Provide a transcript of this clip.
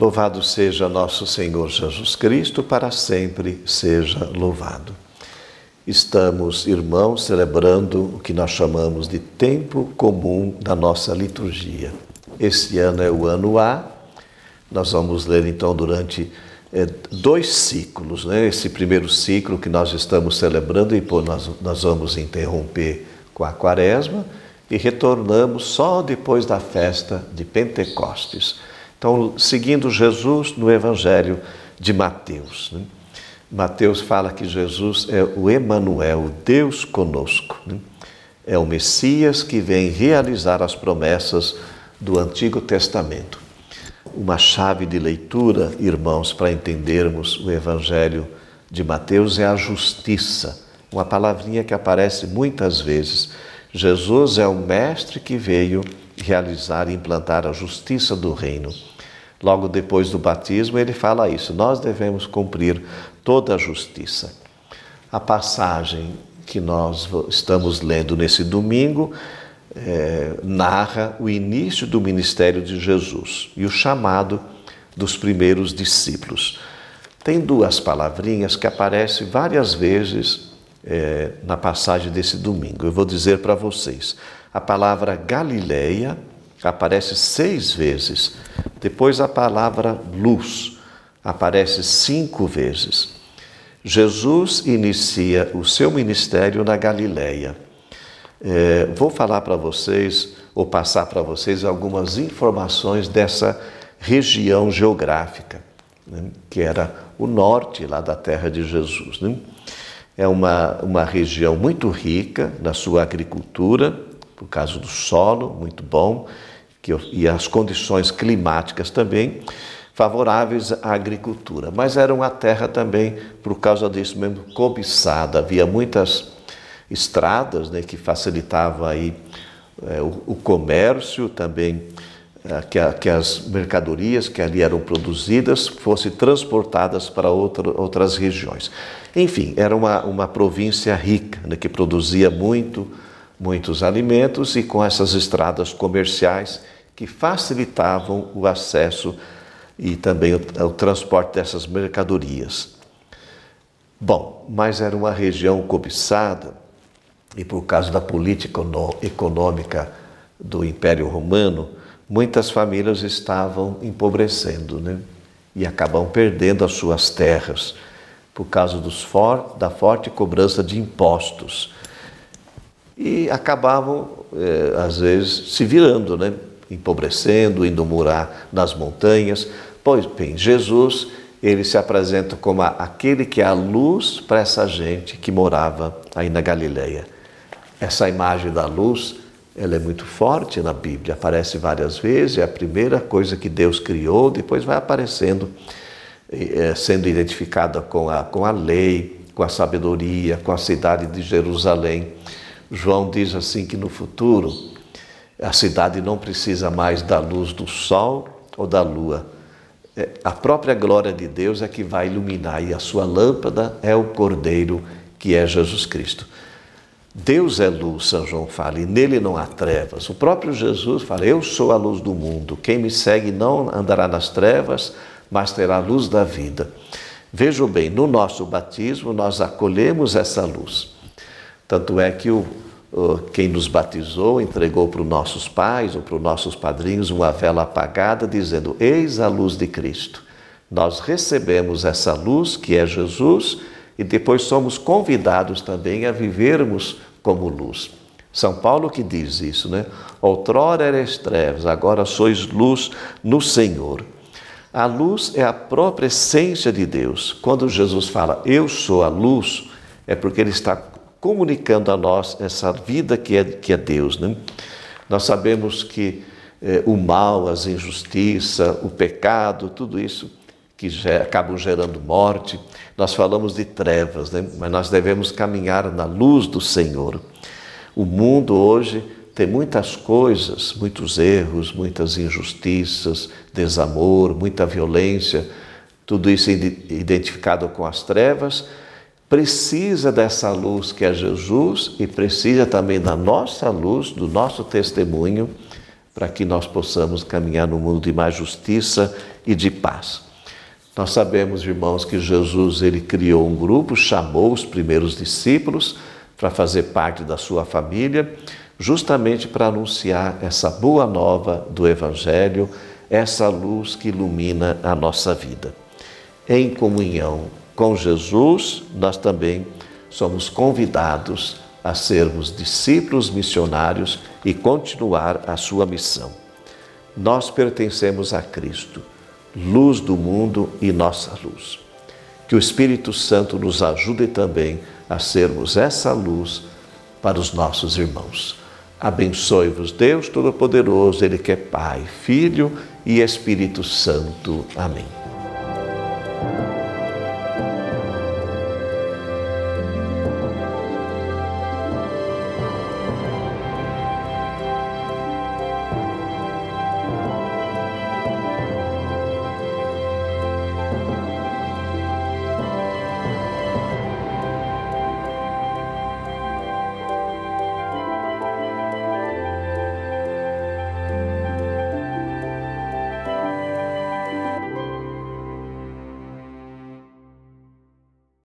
Louvado seja nosso Senhor Jesus Cristo, para sempre seja louvado. Estamos, irmãos, celebrando o que nós chamamos de tempo comum da nossa liturgia. Este ano é o ano A. Nós vamos ler então durante é, dois ciclos, né? Esse primeiro ciclo que nós estamos celebrando e por nós, nós vamos interromper com a Quaresma e retornamos só depois da festa de Pentecostes então, seguindo Jesus no Evangelho de Mateus. Né? Mateus fala que Jesus é o Emanuel, Deus conosco. Né? É o Messias que vem realizar as promessas do Antigo Testamento. Uma chave de leitura, irmãos, para entendermos o Evangelho de Mateus é a justiça, uma palavrinha que aparece muitas vezes. Jesus é o mestre que veio realizar e implantar a justiça do reino. Logo depois do batismo, ele fala isso: nós devemos cumprir toda a justiça. A passagem que nós estamos lendo nesse domingo é, narra o início do ministério de Jesus e o chamado dos primeiros discípulos. Tem duas palavrinhas que aparecem várias vezes é, na passagem desse domingo. Eu vou dizer para vocês: a palavra Galileia aparece seis vezes, depois a palavra luz aparece cinco vezes. Jesus inicia o seu ministério na Galileia. É, vou falar para vocês, ou passar para vocês, algumas informações dessa região geográfica, né, que era o norte lá da terra de Jesus. Né? É uma, uma região muito rica na sua agricultura, por causa do solo muito bom que, e as condições climáticas também favoráveis à agricultura. Mas era uma terra também, por causa disso mesmo, cobiçada. Havia muitas estradas né, que facilitava aí, é, o, o comércio, também eh, que, que, as mercadorias que ali eram produzidas fossem transportadas para outra, outras regiões. Enfim, era uma, uma província rica, né, que produzia muito, muitos alimentos e com essas estradas comerciais que facilitavam o acesso e também o, o transporte dessas mercadorias. Bom, mas era uma região cobiçada e por causa da política econômica do Império Romano, muitas famílias estavam empobrecendo né? e acabam perdendo as suas terras por causa dos for da forte cobrança de impostos. E acabavam, eh, às vezes, se virando, né? empobrecendo, indo morar nas montanhas. Pois bem, Jesus ele se apresenta como aquele que é a luz para essa gente que morava aí na Galileia. Essa imagem da luz ela é muito forte na Bíblia, aparece várias vezes, é a primeira coisa que Deus criou, depois vai aparecendo, é, sendo identificada com a, com a lei, com a sabedoria, com a cidade de Jerusalém. João diz assim que no futuro a cidade não precisa mais da luz do sol ou da lua. É, a própria glória de Deus é que vai iluminar e a sua lâmpada é o Cordeiro que é Jesus Cristo. Deus é luz, São João fala, e nele não há trevas. O próprio Jesus fala: Eu sou a luz do mundo. Quem me segue não andará nas trevas, mas terá a luz da vida. Vejam bem, no nosso batismo nós acolhemos essa luz. Tanto é que o, quem nos batizou entregou para os nossos pais ou para os nossos padrinhos uma vela apagada, dizendo: Eis a luz de Cristo. Nós recebemos essa luz que é Jesus e depois somos convidados também a vivermos como luz. São Paulo que diz isso, né? Outrora eras trevas, agora sois luz no Senhor. A luz é a própria essência de Deus. Quando Jesus fala, Eu sou a luz, é porque Ele está comunicando a nós essa vida que é, que é Deus. Né? Nós sabemos que eh, o mal, as injustiças, o pecado, tudo isso que acabam gerando morte. Nós falamos de trevas, né? mas nós devemos caminhar na luz do Senhor. O mundo hoje tem muitas coisas, muitos erros, muitas injustiças, desamor, muita violência, tudo isso identificado com as trevas. Precisa dessa luz que é Jesus e precisa também da nossa luz, do nosso testemunho, para que nós possamos caminhar no mundo de mais justiça e de paz. Nós sabemos, irmãos, que Jesus ele criou um grupo, chamou os primeiros discípulos para fazer parte da sua família, justamente para anunciar essa boa nova do evangelho, essa luz que ilumina a nossa vida. Em comunhão com Jesus, nós também somos convidados a sermos discípulos missionários e continuar a sua missão. Nós pertencemos a Cristo luz do mundo e nossa luz. Que o Espírito Santo nos ajude também a sermos essa luz para os nossos irmãos. Abençoe-vos, Deus Todo-Poderoso, Ele que é Pai, Filho e Espírito Santo. Amém.